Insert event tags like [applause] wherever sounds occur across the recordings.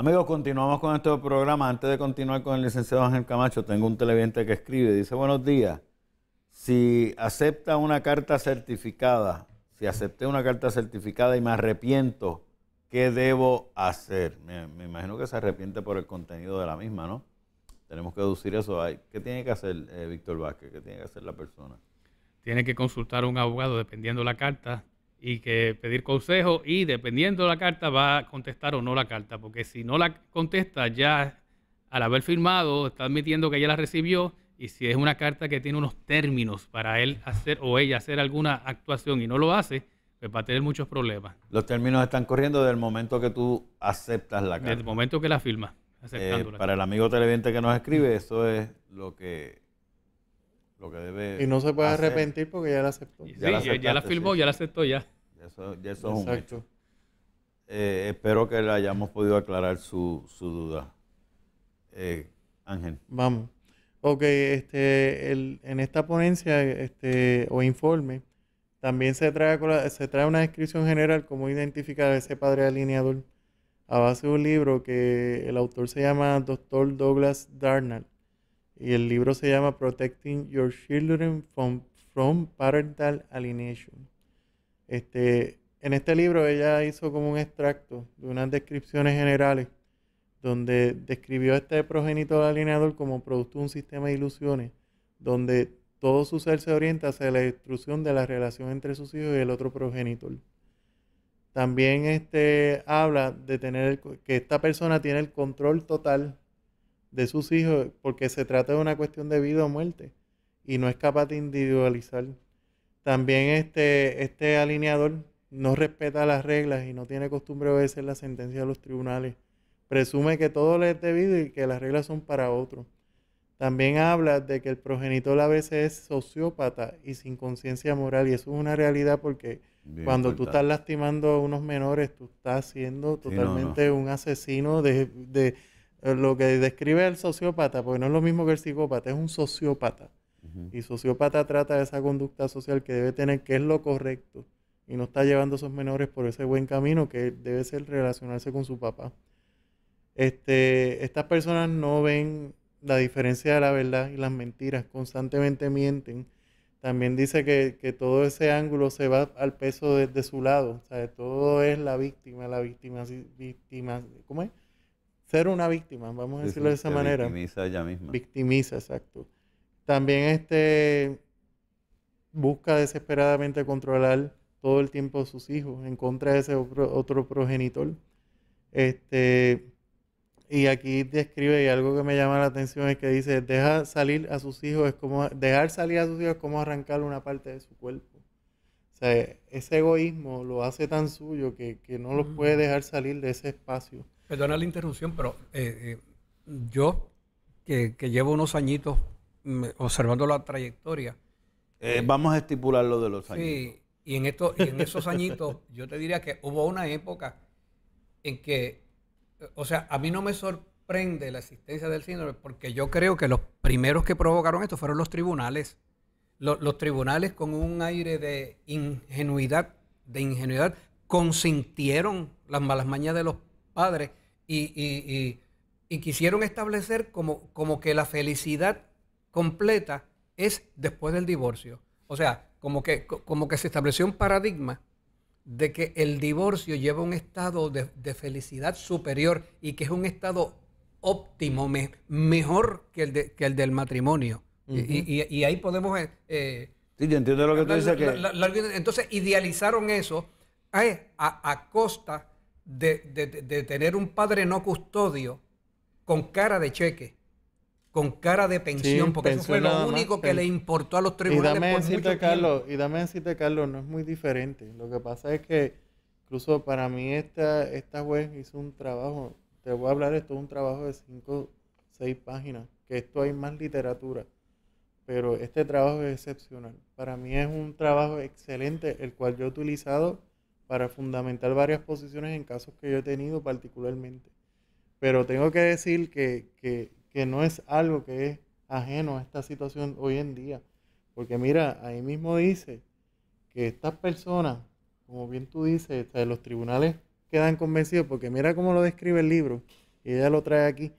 Amigos, continuamos con este programa. Antes de continuar con el licenciado Ángel Camacho, tengo un televidente que escribe. Dice, buenos días. Si acepta una carta certificada, si acepté una carta certificada y me arrepiento, ¿qué debo hacer? Me, imagino que se arrepiente por el contenido de la misma, ¿no? Tenemos que deducir eso. ¿Qué tiene que hacer eh, Víctor Vázquez? ¿Qué tiene que hacer la persona? Tiene que consultar a un abogado, dependiendo de la carta, y que pedir consejo y dependiendo de la carta va a contestar o no la carta, porque si no la contesta ya al haber firmado está admitiendo que ella la recibió y si es una carta que tiene unos términos para él hacer o ella hacer alguna actuación y no lo hace, pues va a tener muchos problemas. Los términos están corriendo desde el momento que tú aceptas la carta. Desde el momento que la firma. Eh, para el amigo televidente que nos escribe, eso es lo que y no se puede arrepentir porque ya la aceptó. ya, sí, la ya la firmó, ya la aceptó, ya. Eso, Exacto. es un eh, espero que le hayamos podido aclarar su, duda. Eh, Ángel. Vamos. Ok, este, en esta ponencia este, o informe también se trae, se trae una descripción general cómo identificar a ese padre alineador a base de un libro que el autor se llama Dr. Douglas Darnall. Y el libro se llama Protecting Your Children from, from Parental Alienation. Este, en este libro ella hizo como un extracto de unas descripciones generales donde describió a este progenitor alineador como producto de un sistema de ilusiones, donde todo su ser se orienta hacia la destrucción de la relación entre sus hijos y el otro progenitor. También este, habla de tener que esta persona tiene el control total de sus hijos porque se trata de una cuestión de vida o muerte y no es capaz de individualizar. También este, este alineador no respeta las reglas y no tiene costumbre de obedecer la sentencia de los tribunales. Presume que todo le es debido y que las reglas son para otro. También habla de que el progenitor a veces es sociópata y sin conciencia moral. Y eso es una realidad porque cuando tú estás lastimando a unos menores, tú estás siendo totalmente un asesino de, de eh, lo que describe el sociópata, porque no es lo mismo que el psicópata, es un sociópata. Y sociópata trata de esa conducta social que debe tener, que es lo correcto, y no está llevando a esos menores por ese buen camino que debe ser relacionarse con su papá. Este, estas personas no ven la diferencia de la verdad y las mentiras, constantemente mienten. También dice que, que todo ese ángulo se va al peso desde de su lado, o sea, todo es la víctima, la víctima, víctima, ¿cómo es? ser una víctima, vamos a decirlo de esa manera. Victimiza ella misma. Victimiza, exacto. También este busca desesperadamente controlar todo el tiempo a sus hijos en contra de ese otro, progenitor. Este, y aquí describe, y algo que me llama la atención es que dice, salir a sus hijos, es como, dejar salir a sus hijos es como arrancar una parte de su cuerpo. O sea, ese egoísmo lo hace tan suyo que, que no los mm. puede dejar salir de ese espacio. Perdona la interrupción, pero eh, eh, yo, que, llevo unos añitos mm, observando la trayectoria. Eh, vamos a estipular lo de los años Sí, y en, esto, en esos añitos, [laughs] yo te diría que hubo una época en que, o sea, a mí no me sorprende la existencia del síndrome, porque yo creo que los primeros que provocaron esto fueron los tribunales. Los, los tribunales con un aire de ingenuidad, de ingenuidad, consintieron las malas mañas de los padres y, quisieron establecer como, como que la felicidad completa es después del divorcio. O sea, como que, como que se estableció un paradigma de que el divorcio lleva un estado de, felicidad superior y que es un estado óptimo, mejor que el, que el del matrimonio. y, ahí podemos... Eh, eh, sí, entiendo lo que tú dices. entonces idealizaron eso eh, a, a costa de, tener un padre no custodio con cara de cheque, con cara de pensión, porque eso fue lo único que le importó a los tribunales. Y dame por decirte, Carlos, y dame decirte, Carlos, no es muy diferente. Lo que pasa es que incluso para mí esta, esta web hizo un trabajo, te voy a hablar esto, un trabajo de cinco, seis páginas, que esto hay más literatura. Pero este trabajo es excepcional. Para mí es un trabajo excelente, el cual yo he utilizado para fundamentar varias posiciones en casos que yo he tenido particularmente. Pero tengo que decir que, no es algo que es ajeno a esta situación hoy en día. Porque mira, ahí mismo dice que estas personas, como bien tú dices, de los tribunales quedan convencidos, porque mira cómo lo describe el libro, y ella lo trae aquí.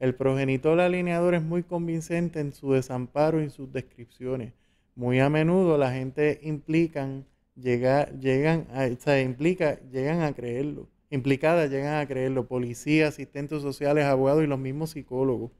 El progenitor alineador es muy convincente en su desamparo y sus descripciones. Muy a menudo la gente implican llegan, a, o implica, llegan a creerlo. Implicadas llegan a creerlo, policías, asistentes sociales, abogados y los mismos psicólogos.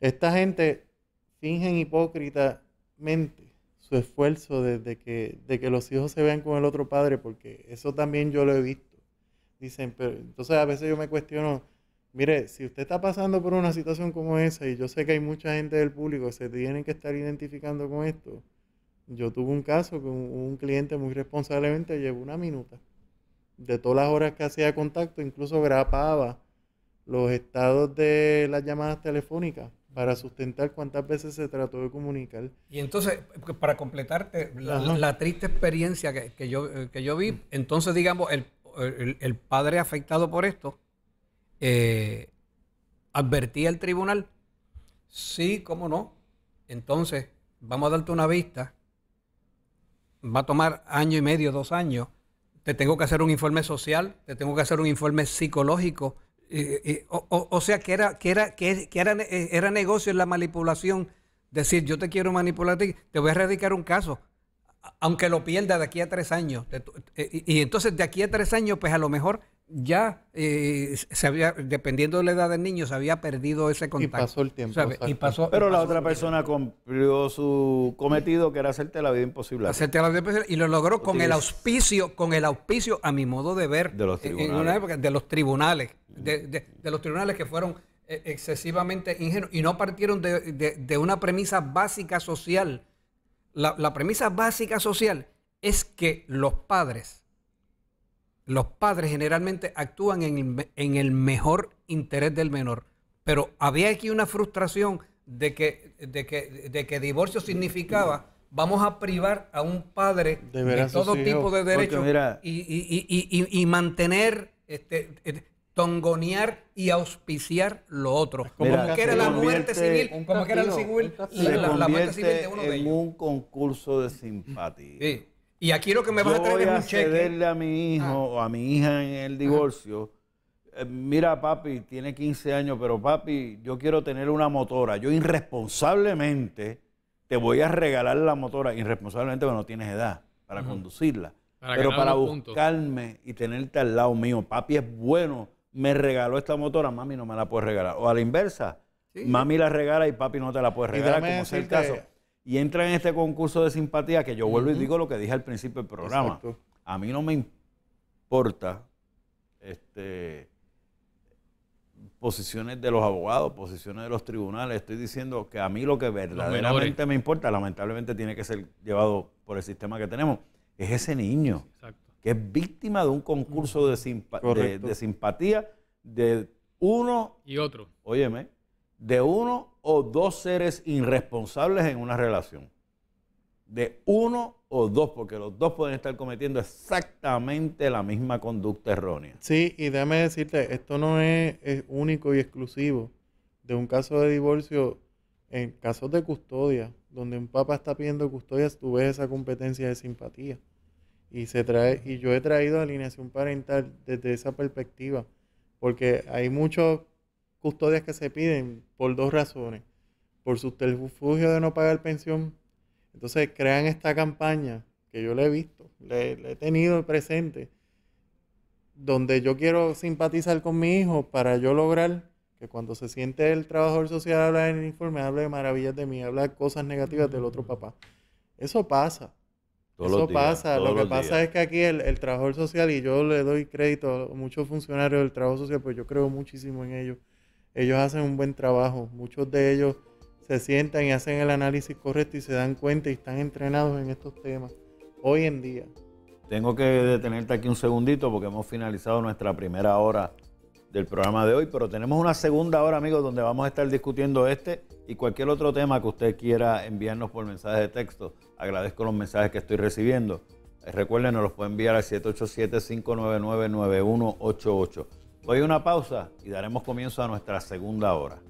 Esta gente fingen hipócritamente su esfuerzo que, de que los hijos se vean con el otro padre, porque eso también yo lo he visto. Dicen, pero entonces a veces yo me cuestiono, mire, si usted está pasando por una situación como esa, y yo sé que hay mucha gente del público que se tienen que estar identificando con esto, yo tuve un caso que un, cliente muy responsablemente llevó una minuta. De todas las horas que hacía contacto, incluso grapaba los estados de las llamadas telefónicas para sustentar cuántas veces se trató de comunicar. Y entonces, eh, para completarte, la, triste experiencia que, yo, eh, yo vi, entonces digamos, el, el, el padre afectado por esto, eh, advertía al tribunal, sí, cómo no, entonces vamos a darte una vista va a tomar año y medio, dos años. Te tengo que hacer un informe social, te tengo que hacer un informe psicológico. o, sea, que era, que era, que, era, eh, era negocio en la manipulación. Decir, yo te quiero manipular, te voy a erradicar un caso aunque lo pierda de aquí a tres años. Eh, y, entonces de aquí a tres años, pues a lo mejor ya eh, se había, dependiendo de la edad del niño, se había perdido ese contacto. Y pasó el tiempo. pasó, Pero la otra persona cumplió su cometido, que era hacerte la vida imposible. la Y lo logró con el auspicio, con el auspicio, a mi modo de ver, de los tribunales. de los tribunales. que fueron eh, excesivamente ingenuos y no partieron de una premisa básica social la, premisa básica social es que los padres, los padres generalmente actúan en el, mejor interés del menor. Pero había aquí una frustración de que, de que, divorcio significaba vamos a privar a un padre de, todo tipo de derechos y, mantener este, tongonear y auspiciar lo otro. como que era la muerte civil, como que era civil la, muerte civil de uno un concurso de simpatía. Y aquí lo que me Yo a traer es un cederle a mi hijo o ah. a mi hija en el divorcio. Eh, mira, papi, tiene 15 años, pero papi, yo quiero tener una motora. Yo irresponsablemente te voy a regalar la motora. Irresponsablemente, porque no tienes edad para conducirla. pero para buscarme y tenerte al lado mío. Papi es bueno me regaló esta motora, mami no me la puede regalar. O a la inversa, mami la regala y papi no te la puede regalar, como es el caso. Y entra en este concurso de simpatía que yo vuelvo y digo lo que dije al principio del programa. A mí no me importa este, posiciones de los abogados, posiciones de los tribunales. Estoy diciendo que a mí lo que verdaderamente me importa, lamentablemente tiene que ser llevado por el sistema que tenemos, es ese niño. Exacto es víctima de un concurso de, simpatía de uno y otro. Óyeme, de uno o dos seres irresponsables en una relación. De uno o dos, porque los dos pueden estar cometiendo exactamente la misma conducta errónea. Sí, y déjame decirte, esto no es, único y exclusivo de un caso de divorcio, en casos de custodia, donde un papá está pidiendo custodia, tú ves esa competencia de simpatía. Y, se trae, y yo he traído alineación parental desde esa perspectiva, porque hay muchas custodias que se piden por dos razones. Por su subterfugio de no pagar pensión. Entonces crean esta campaña que yo le he visto, le, he tenido presente, donde yo quiero simpatizar con mi hijo para yo lograr que cuando se siente el trabajador social habla en el informe, hable de maravillas de mí, habla de cosas negativas del otro papá. Eso pasa. Eso pasa. lo que pasa es que aquí el, el, trabajador social, y yo le doy crédito a muchos funcionarios del trabajo social, pues yo creo muchísimo en ellos. Ellos hacen un buen trabajo. Muchos de ellos se sientan y hacen el análisis correcto y se dan cuenta y están entrenados en estos temas hoy en día. Tengo que detenerte aquí un segundito porque hemos finalizado nuestra primera hora del programa de hoy, pero tenemos una segunda hora, amigos, donde vamos a estar discutiendo este y cualquier otro tema que usted quiera enviarnos por mensaje de texto. Agradezco los mensajes que estoy recibiendo. Eh, recuerden, nos los puede enviar al 787-599-9188. Voy a una pausa y daremos comienzo a nuestra segunda hora.